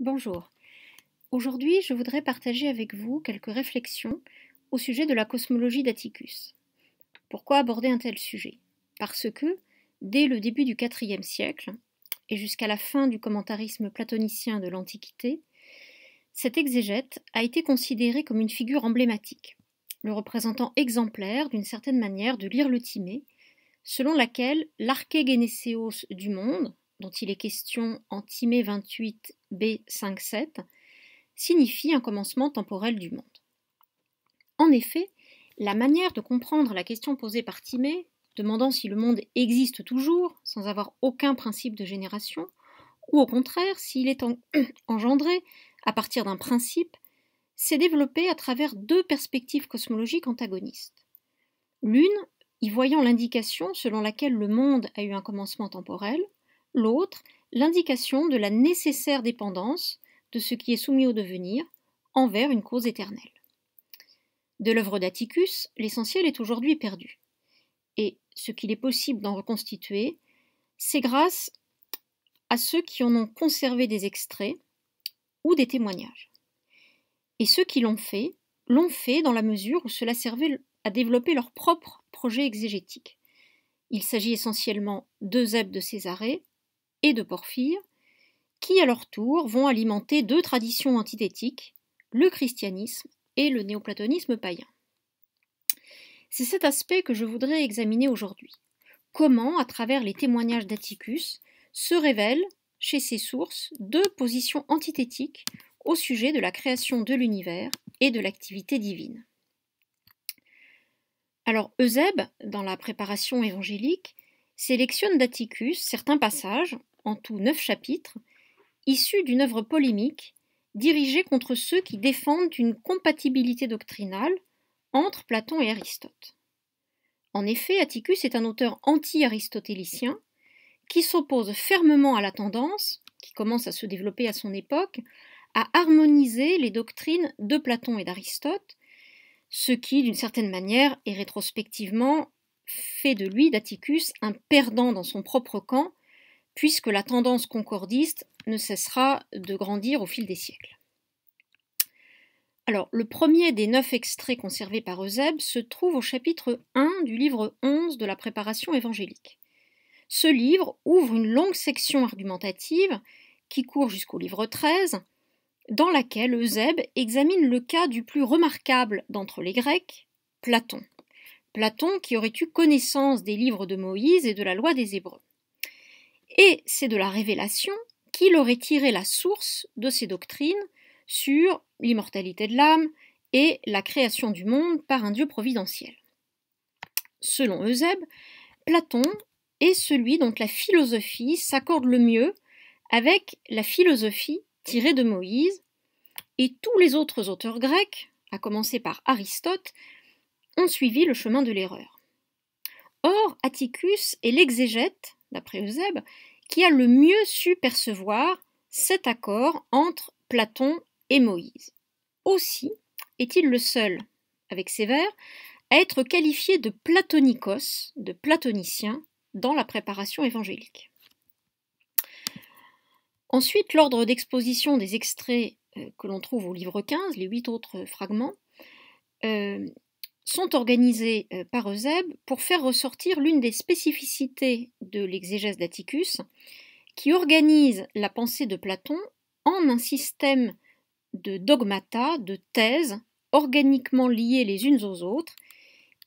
Bonjour. Aujourd'hui, je voudrais partager avec vous quelques réflexions au sujet de la cosmologie d'Atticus. Pourquoi aborder un tel sujet Parce que, dès le début du IVe siècle, et jusqu'à la fin du commentarisme platonicien de l'Antiquité, cet exégète a été considéré comme une figure emblématique, le représentant exemplaire d'une certaine manière de lire le Timée, selon laquelle l'arché du monde, dont il est question en Timée 28 B57 signifie un commencement temporel du monde. En effet, la manière de comprendre la question posée par Timée, demandant si le monde existe toujours sans avoir aucun principe de génération, ou au contraire s'il est engendré à partir d'un principe, s'est développée à travers deux perspectives cosmologiques antagonistes. L'une y voyant l'indication selon laquelle le monde a eu un commencement temporel, l'autre l'indication de la nécessaire dépendance de ce qui est soumis au devenir envers une cause éternelle. De l'œuvre d'Atticus, l'essentiel est aujourd'hui perdu, et ce qu'il est possible d'en reconstituer, c'est grâce à ceux qui en ont conservé des extraits ou des témoignages. Et ceux qui l'ont fait, l'ont fait dans la mesure où cela servait à développer leur propre projet exégétique. Il s'agit essentiellement d'Eusèbe de Césarée et de Porphyre, qui à leur tour vont alimenter deux traditions antithétiques, le christianisme et le néoplatonisme païen. C'est cet aspect que je voudrais examiner aujourd'hui. Comment, à travers les témoignages d'Atticus, se révèlent, chez ces sources, deux positions antithétiques au sujet de la création de l'univers et de l'activité divine. Alors Eusèbe, dans la préparation évangélique, sélectionne d'Atticus certains passages en tout neuf chapitres, issus d'une œuvre polémique dirigée contre ceux qui défendent une compatibilité doctrinale entre Platon et Aristote. En effet, Atticus est un auteur anti-aristotélicien qui s'oppose fermement à la tendance, qui commence à se développer à son époque, à harmoniser les doctrines de Platon et d'Aristote, ce qui, d'une certaine manière et rétrospectivement, fait de lui, d'Atticus, un perdant dans son propre camp puisque la tendance concordiste ne cessera de grandir au fil des siècles. Alors, le premier des neuf extraits conservés par Eusèbe se trouve au chapitre 1 du livre 11 de la préparation évangélique. Ce livre ouvre une longue section argumentative qui court jusqu'au livre 13, dans laquelle Eusèbe examine le cas du plus remarquable d'entre les Grecs, Platon. Platon qui aurait eu connaissance des livres de Moïse et de la loi des Hébreux et c'est de la révélation qu'il aurait tiré la source de ses doctrines sur l'immortalité de l'âme et la création du monde par un Dieu providentiel. Selon Eusèbe, Platon est celui dont la philosophie s'accorde le mieux avec la philosophie tirée de Moïse, et tous les autres auteurs grecs, à commencer par Aristote, ont suivi le chemin de l'erreur. Or, Atticus est l'exégète d'après Eusèbe, qui a le mieux su percevoir cet accord entre Platon et Moïse. Aussi est-il le seul, avec ses vers, à être qualifié de platonikos, de platonicien, dans la préparation évangélique. Ensuite, l'ordre d'exposition des extraits euh, que l'on trouve au livre 15, les huit autres fragments, euh, sont organisées euh, par Eusèbe pour faire ressortir l'une des spécificités de l'exégèse d'Atticus, qui organise la pensée de Platon en un système de dogmata, de thèses, organiquement liées les unes aux autres,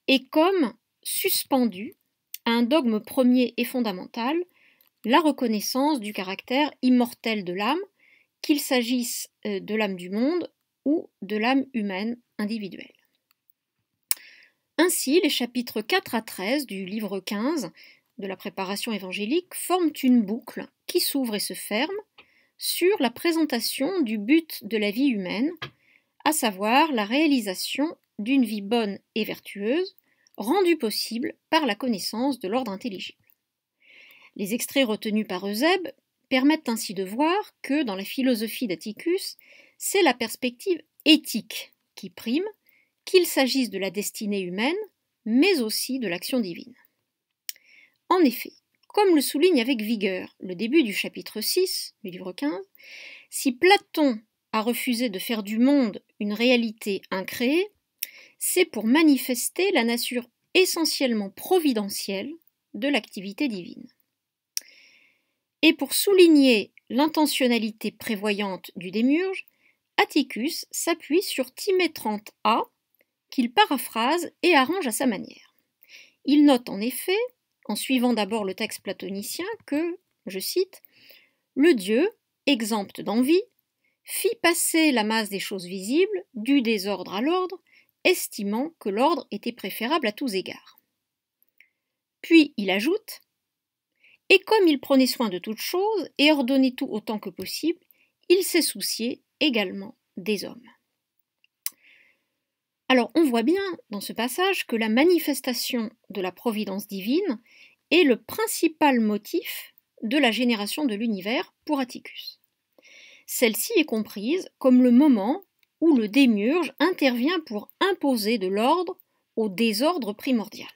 et comme suspendu à un dogme premier et fondamental, la reconnaissance du caractère immortel de l'âme, qu'il s'agisse euh, de l'âme du monde ou de l'âme humaine individuelle. Ainsi, les chapitres 4 à 13 du livre 15 de la préparation évangélique forment une boucle qui s'ouvre et se ferme sur la présentation du but de la vie humaine, à savoir la réalisation d'une vie bonne et vertueuse, rendue possible par la connaissance de l'ordre intelligible. Les extraits retenus par Eusèbe permettent ainsi de voir que, dans la philosophie d'Atticus, c'est la perspective éthique qui prime, qu'il s'agisse de la destinée humaine, mais aussi de l'action divine. En effet, comme le souligne avec vigueur le début du chapitre 6 du livre 15, si Platon a refusé de faire du monde une réalité incréée, c'est pour manifester la nature essentiellement providentielle de l'activité divine. Et pour souligner l'intentionnalité prévoyante du démiurge, Atticus s'appuie sur 30 A, qu'il paraphrase et arrange à sa manière. Il note en effet, en suivant d'abord le texte platonicien, que, je cite, le Dieu, exempt d'envie, fit passer la masse des choses visibles du désordre à l'ordre, estimant que l'ordre était préférable à tous égards. Puis il ajoute Et comme il prenait soin de toutes choses et ordonnait tout autant que possible, il s'est soucié également des hommes. Alors on voit bien dans ce passage que la manifestation de la providence divine est le principal motif de la génération de l'univers pour Atticus. Celle-ci est comprise comme le moment où le démiurge intervient pour imposer de l'ordre au désordre primordial.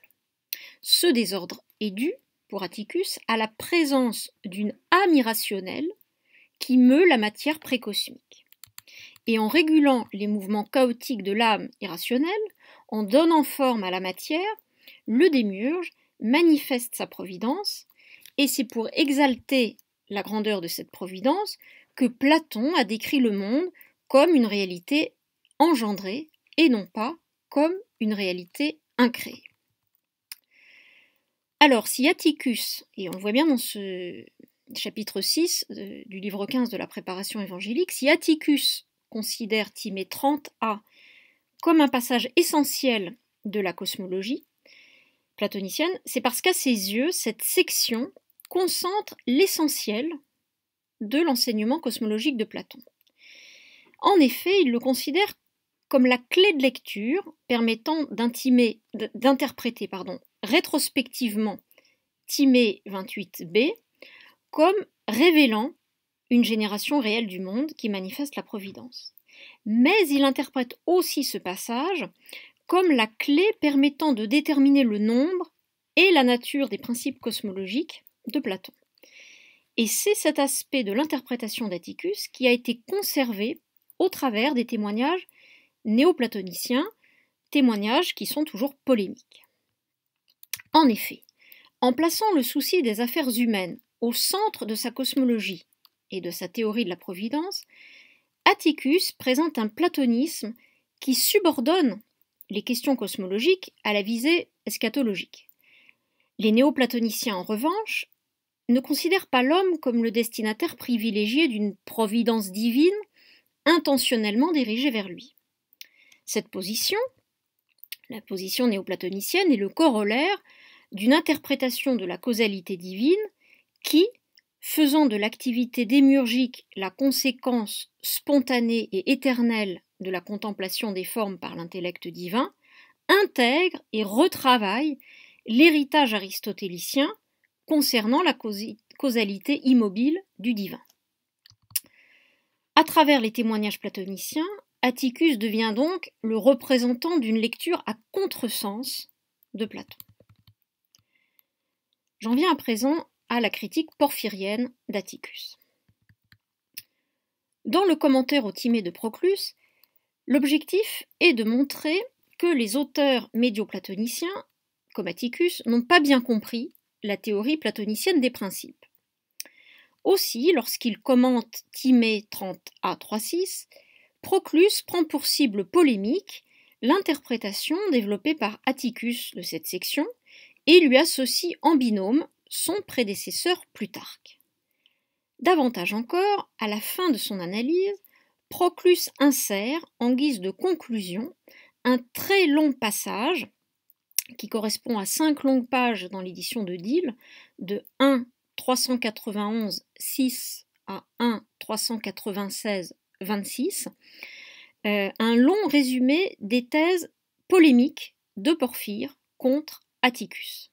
Ce désordre est dû, pour Atticus, à la présence d'une âme irrationnelle qui meut la matière précosmique et en régulant les mouvements chaotiques de l'âme irrationnelle, en donnant forme à la matière, le démiurge manifeste sa providence, et c'est pour exalter la grandeur de cette providence que Platon a décrit le monde comme une réalité engendrée et non pas comme une réalité incréée. Alors, si Atticus, et on le voit bien dans ce chapitre 6 euh, du livre 15 de la préparation évangélique, si Atticus considère Timée 30a comme un passage essentiel de la cosmologie platonicienne, c'est parce qu'à ses yeux, cette section concentre l'essentiel de l'enseignement cosmologique de Platon. En effet, il le considère comme la clé de lecture permettant d'interpréter rétrospectivement Timée 28b comme révélant une génération réelle du monde qui manifeste la providence. Mais il interprète aussi ce passage comme la clé permettant de déterminer le nombre et la nature des principes cosmologiques de Platon. Et c'est cet aspect de l'interprétation d'Atticus qui a été conservé au travers des témoignages néoplatoniciens, témoignages qui sont toujours polémiques. En effet, en plaçant le souci des affaires humaines au centre de sa cosmologie et de sa théorie de la providence, Atticus présente un platonisme qui subordonne les questions cosmologiques à la visée eschatologique. Les néoplatoniciens, en revanche, ne considèrent pas l'homme comme le destinataire privilégié d'une providence divine intentionnellement dirigée vers lui. Cette position, la position néoplatonicienne, est le corollaire d'une interprétation de la causalité divine qui, faisant de l'activité démiurgique la conséquence spontanée et éternelle de la contemplation des formes par l'intellect divin, intègre et retravaille l'héritage aristotélicien concernant la causalité immobile du divin. À travers les témoignages platoniciens, Atticus devient donc le représentant d'une lecture à contresens de Platon. J'en viens à présent à la critique porphyrienne d'Atticus. Dans le commentaire au Timée de Proclus, l'objectif est de montrer que les auteurs médio-platoniciens, comme Atticus, n'ont pas bien compris la théorie platonicienne des principes. Aussi, lorsqu'il commente Timée 30 a 3.6, Proclus prend pour cible polémique l'interprétation développée par Atticus de cette section et lui associe en binôme son prédécesseur Plutarque. Davantage encore, à la fin de son analyse, Proclus insère, en guise de conclusion, un très long passage qui correspond à cinq longues pages dans l'édition de Dill de 1 391 6 à 1 396 26, un long résumé des thèses polémiques de Porphyre contre Atticus.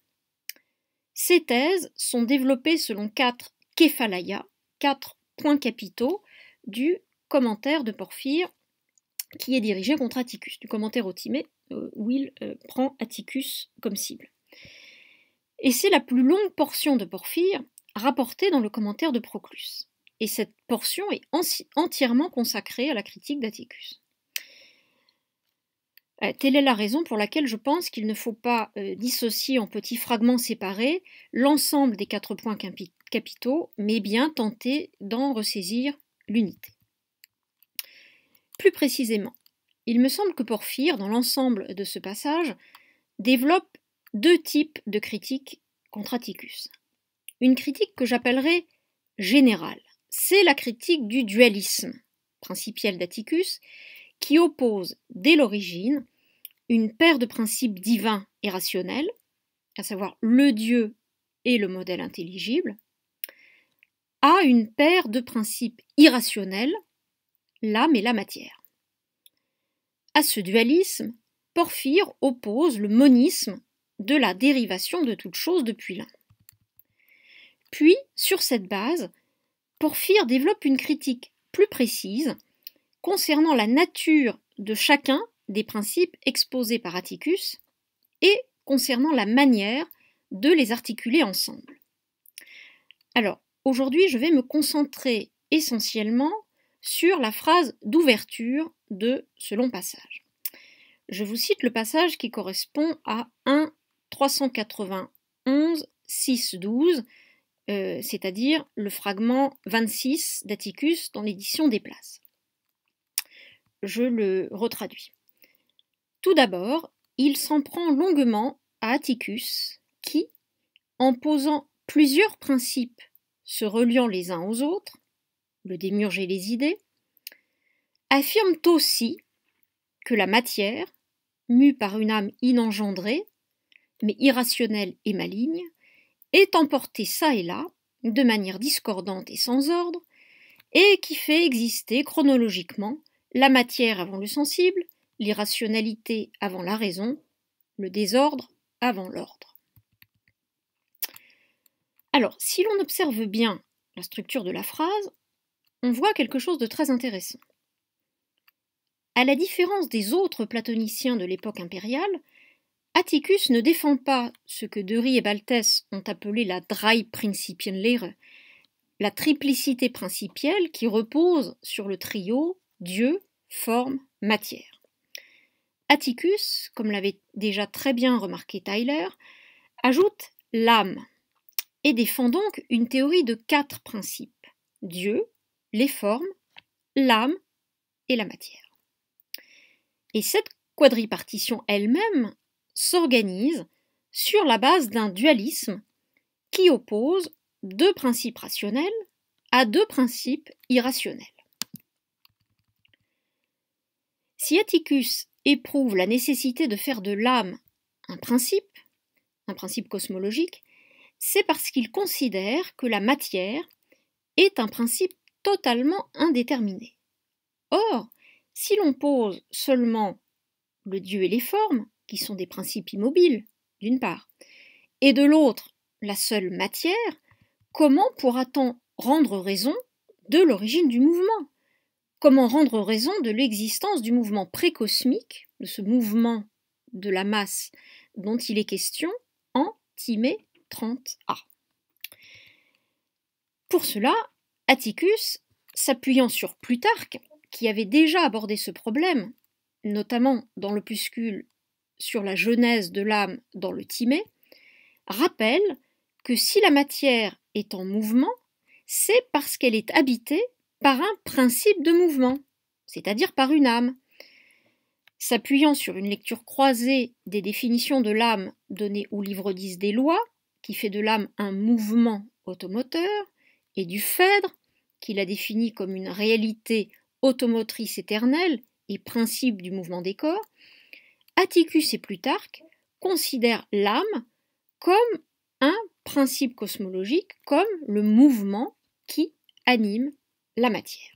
Ces thèses sont développées selon quatre kephalaya, quatre points capitaux du commentaire de Porphyre qui est dirigé contre Atticus, du commentaire au euh, où il euh, prend Atticus comme cible. Et c'est la plus longue portion de Porphyre rapportée dans le commentaire de Proclus. Et cette portion est entièrement consacrée à la critique d'Atticus. Euh, telle est la raison pour laquelle je pense qu'il ne faut pas euh, dissocier en petits fragments séparés l'ensemble des quatre points capitaux, mais bien tenter d'en ressaisir l'unité. Plus précisément, il me semble que Porphyre, dans l'ensemble de ce passage, développe deux types de critiques contre Atticus. Une critique que j'appellerais générale. C'est la critique du dualisme, principiel d'Atticus, qui oppose dès l'origine une paire de principes divins et rationnels, à savoir le Dieu et le modèle intelligible, à une paire de principes irrationnels, l'âme et la matière. À ce dualisme, Porphyre oppose le monisme de la dérivation de toute chose depuis l'un. Puis, sur cette base, Porphyre développe une critique plus précise concernant la nature de chacun des principes exposés par Atticus et concernant la manière de les articuler ensemble. Alors, aujourd'hui, je vais me concentrer essentiellement sur la phrase d'ouverture de ce long passage. Je vous cite le passage qui correspond à 1 391 6 12, c'est-à-dire le fragment 26 d'Atticus dans l'édition des places. Je le retraduis. Tout d'abord, il s'en prend longuement à Atticus, qui, en posant plusieurs principes se reliant les uns aux autres, le démurge les idées, affirme aussi que la matière, mue par une âme inengendrée, mais irrationnelle et maligne, est emportée çà et là, de manière discordante et sans ordre, et qui fait exister chronologiquement la matière avant le sensible, l'irrationalité avant la raison, le désordre avant l'ordre. Alors, si l'on observe bien la structure de la phrase, on voit quelque chose de très intéressant. À la différence des autres platoniciens de l'époque impériale, Atticus ne défend pas ce que Derry et Baltès ont appelé la dry la triplicité principielle qui repose sur le trio Dieu, forme, matière. Atticus, comme l'avait déjà très bien remarqué Tyler, ajoute l'âme et défend donc une théorie de quatre principes Dieu, les formes, l'âme et la matière. Et cette quadripartition elle-même s'organise sur la base d'un dualisme qui oppose deux principes rationnels à deux principes irrationnels. Si Atticus éprouve la nécessité de faire de l'âme un principe, un principe cosmologique, c'est parce qu'il considère que la matière est un principe totalement indéterminé. Or, si l'on pose seulement le Dieu et les formes, qui sont des principes immobiles, d'une part, et de l'autre, la seule matière, comment pourra-t-on rendre raison de l'origine du mouvement Comment rendre raison de l'existence du mouvement précosmique, de ce mouvement de la masse dont il est question en Timée 30a Pour cela, Atticus, s'appuyant sur Plutarque, qui avait déjà abordé ce problème, notamment dans l'opuscule sur la genèse de l'âme dans le Timée, rappelle que si la matière est en mouvement, c'est parce qu'elle est habitée par un principe de mouvement, c'est-à-dire par une âme. S'appuyant sur une lecture croisée des définitions de l'âme données au livre 10 des lois, qui fait de l'âme un mouvement automoteur, et du Phèdre, qui la définit comme une réalité automotrice éternelle et principe du mouvement des corps, Atticus et Plutarque considèrent l'âme comme un principe cosmologique, comme le mouvement qui anime la matière.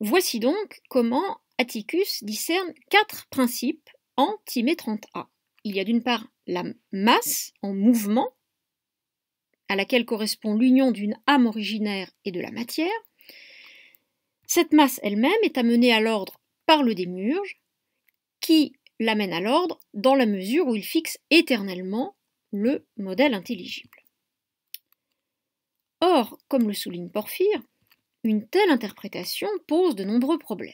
Voici donc comment Atticus discerne quatre principes en Timée 30a. Il y a d'une part la masse en mouvement, à laquelle correspond l'union d'une âme originaire et de la matière. Cette masse elle-même est amenée à l'ordre par le démurge, qui l'amène à l'ordre dans la mesure où il fixe éternellement le modèle intelligible. Or, comme le souligne Porphyre, une telle interprétation pose de nombreux problèmes.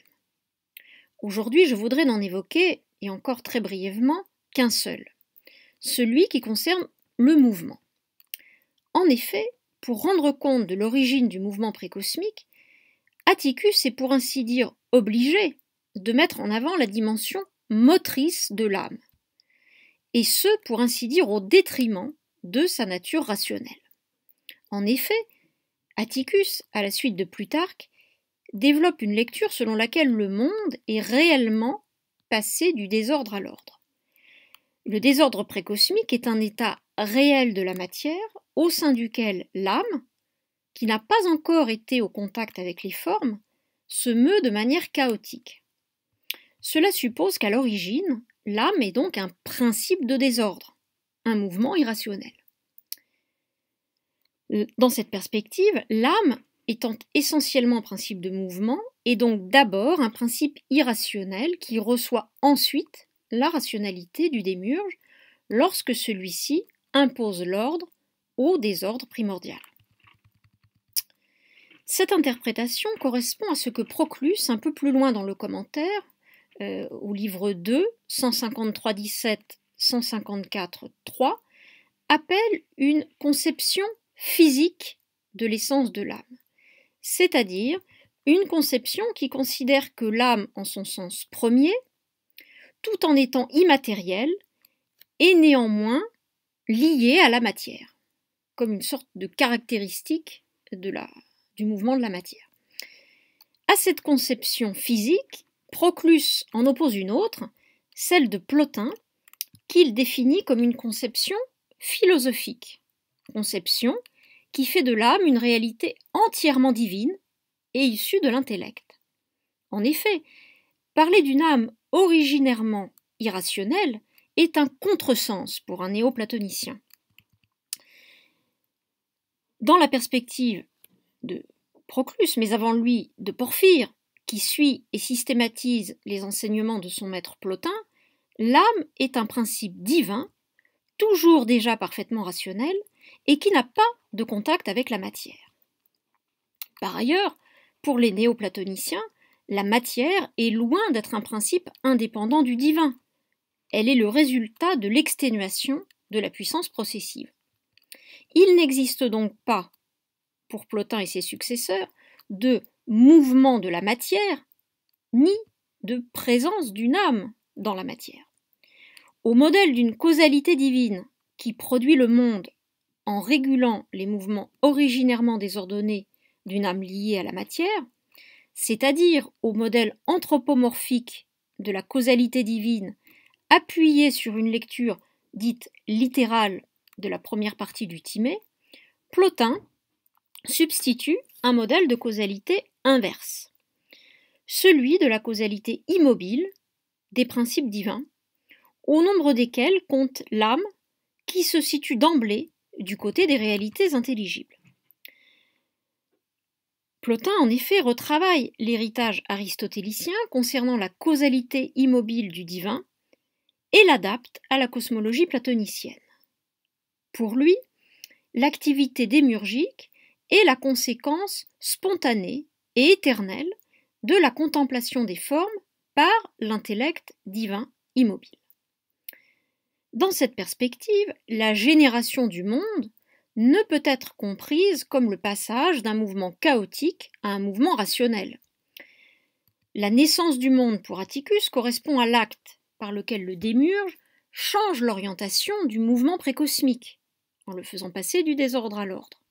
Aujourd'hui, je voudrais n'en évoquer, et encore très brièvement, qu'un seul, celui qui concerne le mouvement. En effet, pour rendre compte de l'origine du mouvement précosmique, Atticus est pour ainsi dire obligé de mettre en avant la dimension motrice de l'âme, et ce pour ainsi dire au détriment de sa nature rationnelle. En effet, Atticus, à la suite de Plutarque, développe une lecture selon laquelle le monde est réellement passé du désordre à l'ordre. Le désordre précosmique est un état réel de la matière au sein duquel l'âme, qui n'a pas encore été au contact avec les formes, se meut de manière chaotique. Cela suppose qu'à l'origine, l'âme est donc un principe de désordre, un mouvement irrationnel. Dans cette perspective, l'âme étant essentiellement un principe de mouvement, est donc d'abord un principe irrationnel qui reçoit ensuite la rationalité du démiurge lorsque celui-ci impose l'ordre au désordre primordial. Cette interprétation correspond à ce que Proclus, un peu plus loin dans le commentaire, euh, au livre 2, 153-17, 154-3, appelle une conception physique de l'essence de l'âme, c'est-à-dire une conception qui considère que l'âme en son sens premier, tout en étant immatérielle, est néanmoins liée à la matière, comme une sorte de caractéristique de du mouvement de la matière. À cette conception physique, Proclus en oppose une autre, celle de Plotin, qu'il définit comme une conception philosophique, conception qui fait de l'âme une réalité entièrement divine et issue de l'intellect. En effet, parler d'une âme originairement irrationnelle est un contresens pour un néo-platonicien. Dans la perspective de Proclus, mais avant lui de Porphyre, qui suit et systématise les enseignements de son maître Plotin, l'âme est un principe divin, toujours déjà parfaitement rationnel, et qui n'a pas de contact avec la matière. Par ailleurs, pour les néoplatoniciens, la matière est loin d'être un principe indépendant du divin. Elle est le résultat de l'exténuation de la puissance processive. Il n'existe donc pas, pour Plotin et ses successeurs, de mouvement de la matière, ni de présence d'une âme dans la matière. Au modèle d'une causalité divine qui produit le monde en régulant les mouvements originairement désordonnés d'une âme liée à la matière, c'est-à-dire au modèle anthropomorphique de la causalité divine, appuyé sur une lecture dite littérale de la première partie du Timée, Plotin substitue un modèle de causalité inverse, celui de la causalité immobile des principes divins, au nombre desquels compte l'âme qui se situe d'emblée du côté des réalités intelligibles. Plotin, en effet, retravaille l'héritage aristotélicien concernant la causalité immobile du divin et l'adapte à la cosmologie platonicienne. Pour lui, l'activité démurgique est la conséquence spontanée et éternelle de la contemplation des formes par l'intellect divin immobile. Dans cette perspective, la génération du monde ne peut être comprise comme le passage d'un mouvement chaotique à un mouvement rationnel. La naissance du monde pour Atticus correspond à l'acte par lequel le démurge change l'orientation du mouvement précosmique, en le faisant passer du désordre à l'ordre.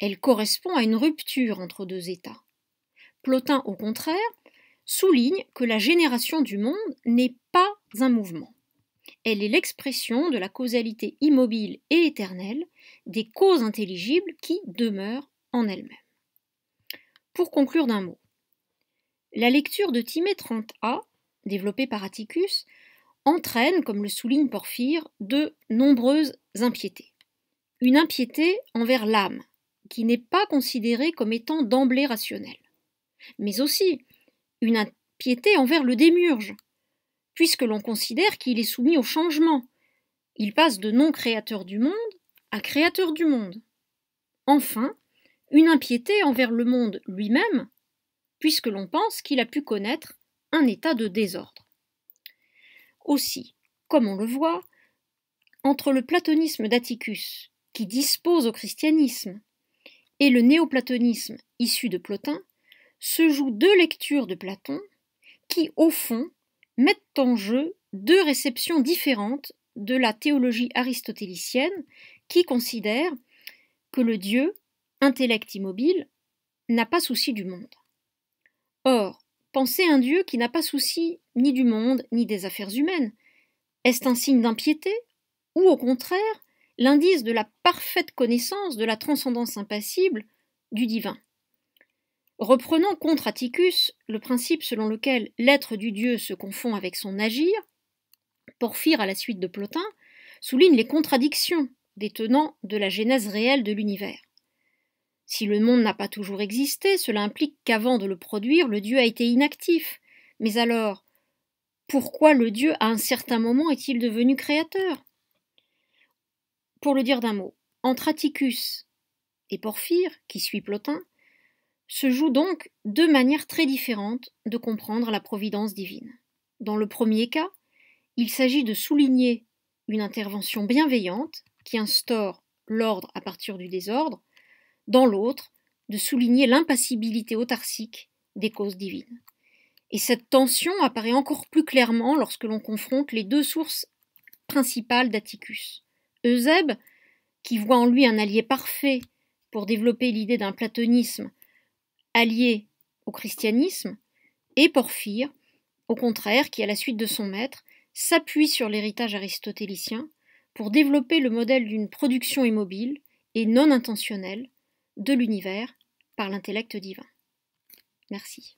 Elle correspond à une rupture entre deux états. Plotin, au contraire, souligne que la génération du monde n'est pas un mouvement. Elle est l'expression de la causalité immobile et éternelle des causes intelligibles qui demeurent en elles-mêmes. Pour conclure d'un mot, la lecture de Timée 30a, développée par Atticus, entraîne, comme le souligne Porphyre, de nombreuses impiétés. Une impiété envers l'âme, qui n'est pas considérée comme étant d'emblée rationnelle, mais aussi une impiété envers le démiurge, puisque l'on considère qu'il est soumis au changement. Il passe de non-créateur du monde à créateur du monde. Enfin, une impiété envers le monde lui-même, puisque l'on pense qu'il a pu connaître un état de désordre. Aussi, comme on le voit, entre le platonisme d'Atticus, qui dispose au christianisme, et le néoplatonisme issu de Plotin, se jouent deux lectures de Platon qui, au fond, mettent en jeu deux réceptions différentes de la théologie aristotélicienne qui considère que le Dieu, intellect immobile, n'a pas souci du monde. Or, penser un Dieu qui n'a pas souci ni du monde ni des affaires humaines, est-ce un signe d'impiété ou au contraire l'indice de la parfaite connaissance de la transcendance impassible du divin Reprenant contre Atticus le principe selon lequel l'être du dieu se confond avec son agir, Porphyre, à la suite de Plotin, souligne les contradictions des tenants de la genèse réelle de l'univers. Si le monde n'a pas toujours existé, cela implique qu'avant de le produire, le dieu a été inactif. Mais alors, pourquoi le dieu, à un certain moment, est-il devenu créateur Pour le dire d'un mot, entre Atticus et Porphyre, qui suit Plotin, se jouent donc deux manières très différentes de comprendre la providence divine. Dans le premier cas, il s'agit de souligner une intervention bienveillante qui instaure l'ordre à partir du désordre, dans l'autre, de souligner l'impassibilité autarcique des causes divines. Et cette tension apparaît encore plus clairement lorsque l'on confronte les deux sources principales d'Atticus. Eusèbe, qui voit en lui un allié parfait pour développer l'idée d'un platonisme allié au christianisme, et Porphyre, au contraire, qui à la suite de son maître, s'appuie sur l'héritage aristotélicien pour développer le modèle d'une production immobile et non intentionnelle de l'univers par l'intellect divin. Merci.